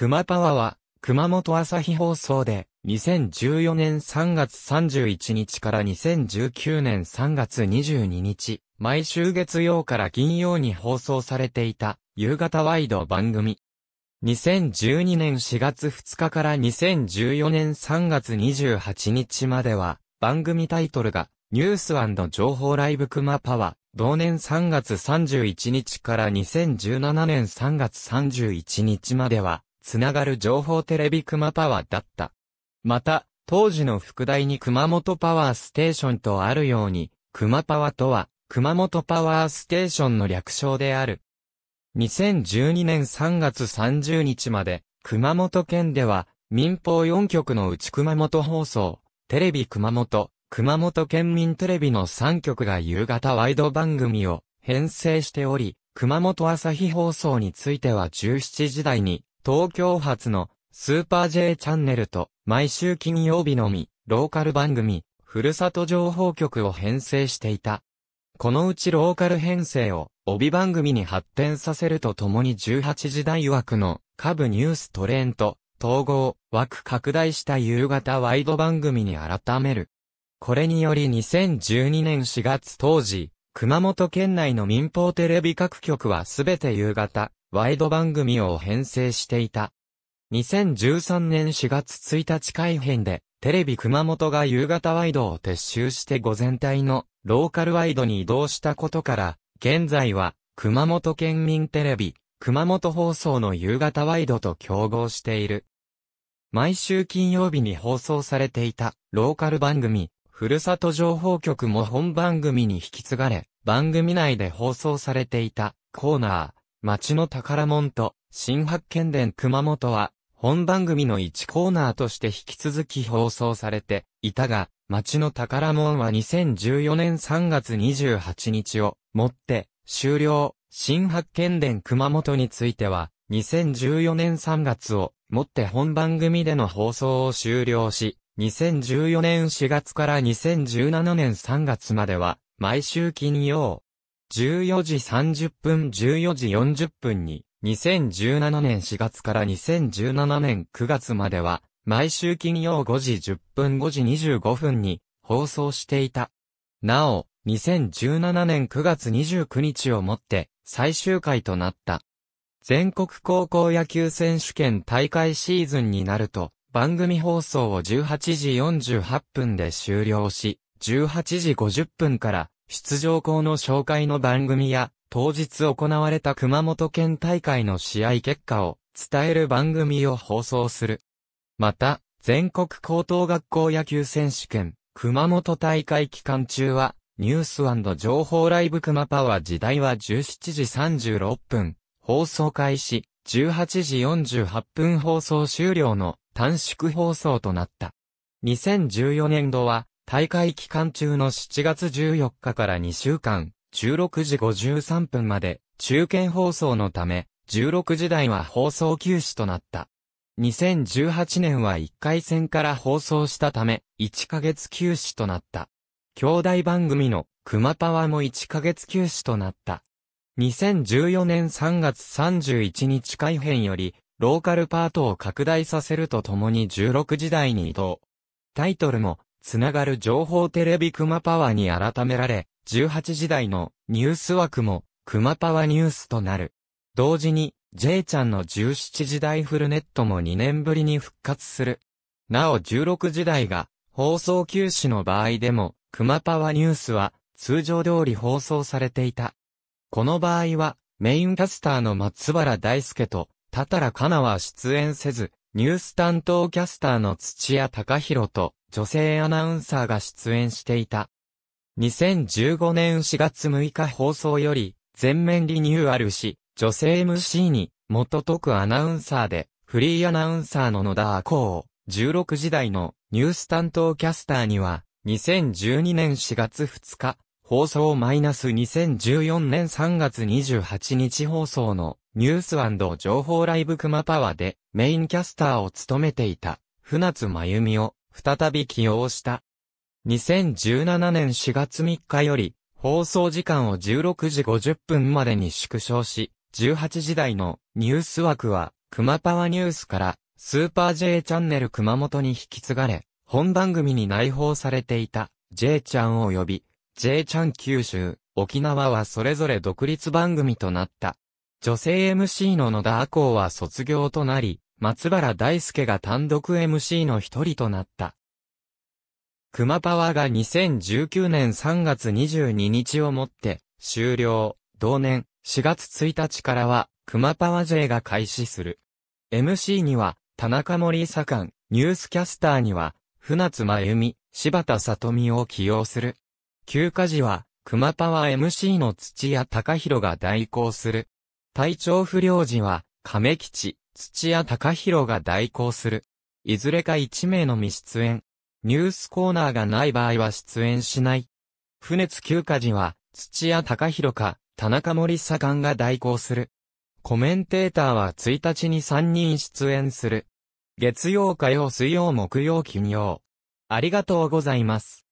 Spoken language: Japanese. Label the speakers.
Speaker 1: 熊パワーは、熊本朝日放送で、2014年3月31日から2019年3月22日、毎週月曜から金曜に放送されていた、夕方ワイド番組。2012年4月2日から2014年3月28日までは、番組タイトルが、ニュース情報ライブ熊パワー、同年3月31日から2017年3月31日までは、つながる情報テレビ熊パワーだった。また、当時の副題に熊本パワーステーションとあるように、熊パワーとは、熊本パワーステーションの略称である。2012年3月30日まで、熊本県では、民放4局のうち熊本放送、テレビ熊本、熊本県民テレビの3局が夕方ワイド番組を編成しており、熊本朝日放送については17時台に東京発のスーパー J チャンネルと毎週金曜日のみ、ローカル番組、ふるさと情報局を編成していた。このうちローカル編成を帯番組に発展させるとともに18時代枠の下部ニューストレント、統合、枠拡大した夕方ワイド番組に改める。これにより2012年4月当時、熊本県内の民放テレビ各局はすべて夕方、ワイド番組を編成していた。2013年4月1日改編で、テレビ熊本が夕方ワイドを撤収して午前帯のローカルワイドに移動したことから、現在は熊本県民テレビ、熊本放送の夕方ワイドと競合している。毎週金曜日に放送されていたローカル番組、ふるさと情報局も本番組に引き継がれ、番組内で放送されていたコーナー、町の宝物と、新発見伝熊本は、本番組の1コーナーとして引き続き放送されていたが、町の宝物は2014年3月28日をもって終了。新発見伝熊本については、2014年3月をもって本番組での放送を終了し、2014年4月から2017年3月までは、毎週金曜、14時30分、14時40分に、2017年4月から2017年9月までは、毎週金曜5時10分5時25分に放送していた。なお、2017年9月29日をもって最終回となった。全国高校野球選手権大会シーズンになると、番組放送を18時48分で終了し、18時50分から出場校の紹介の番組や、当日行われた熊本県大会の試合結果を伝える番組を放送する。また、全国高等学校野球選手権、熊本大会期間中は、ニュース情報ライブ熊パワー時代は17時36分、放送開始、18時48分放送終了の短縮放送となった。2014年度は、大会期間中の7月14日から2週間、16時53分まで、中堅放送のため、16時台は放送休止となった。2018年は1回戦から放送したため、1ヶ月休止となった。兄弟番組の熊パワも1ヶ月休止となった。2014年3月31日改編より、ローカルパートを拡大させるとともに16時台に移動。タイトルも、つながる情報テレビ熊パワーに改められ、18時台のニュース枠も熊パワーニュースとなる。同時に、J ちゃんの17時台フルネットも2年ぶりに復活する。なお16時台が放送休止の場合でも、熊パワーニュースは通常通り放送されていた。この場合は、メインキャスターの松原大輔と、たたらかなは出演せず、ニュース担当キャスターの土屋隆弘と女性アナウンサーが出演していた。2015年4月6日放送より全面リニューアルし、女性 MC に元特アナウンサーでフリーアナウンサーの野田赤を16時代のニュース担当キャスターには2012年4月2日放送マイナス -2014 年3月28日放送のニュース情報ライブ熊パワーでメインキャスターを務めていた船津真由美を再び起用した。2017年4月3日より放送時間を16時50分までに縮小し、18時台のニュース枠は熊パワーニュースからスーパー J チャンネル熊本に引き継がれ、本番組に内包されていた J ちゃんを呼び、J ちゃん九州、沖縄はそれぞれ独立番組となった。女性 MC の野田亜子は卒業となり、松原大輔が単独 MC の一人となった。熊パワーが2019年3月22日をもって終了。同年4月1日からは熊パワー J が開始する。MC には田中森左官、ニュースキャスターには船津真由美、柴田里美を起用する。休暇時は、熊パワー MC の土屋隆弘が代行する。体調不良時は、亀吉、土屋隆弘が代行する。いずれか1名のみ出演。ニュースコーナーがない場合は出演しない。不熱休暇時は、土屋隆弘か、田中森左官が代行する。コメンテーターは1日に3人出演する。月曜火曜水曜木曜金曜。ありがとうございます。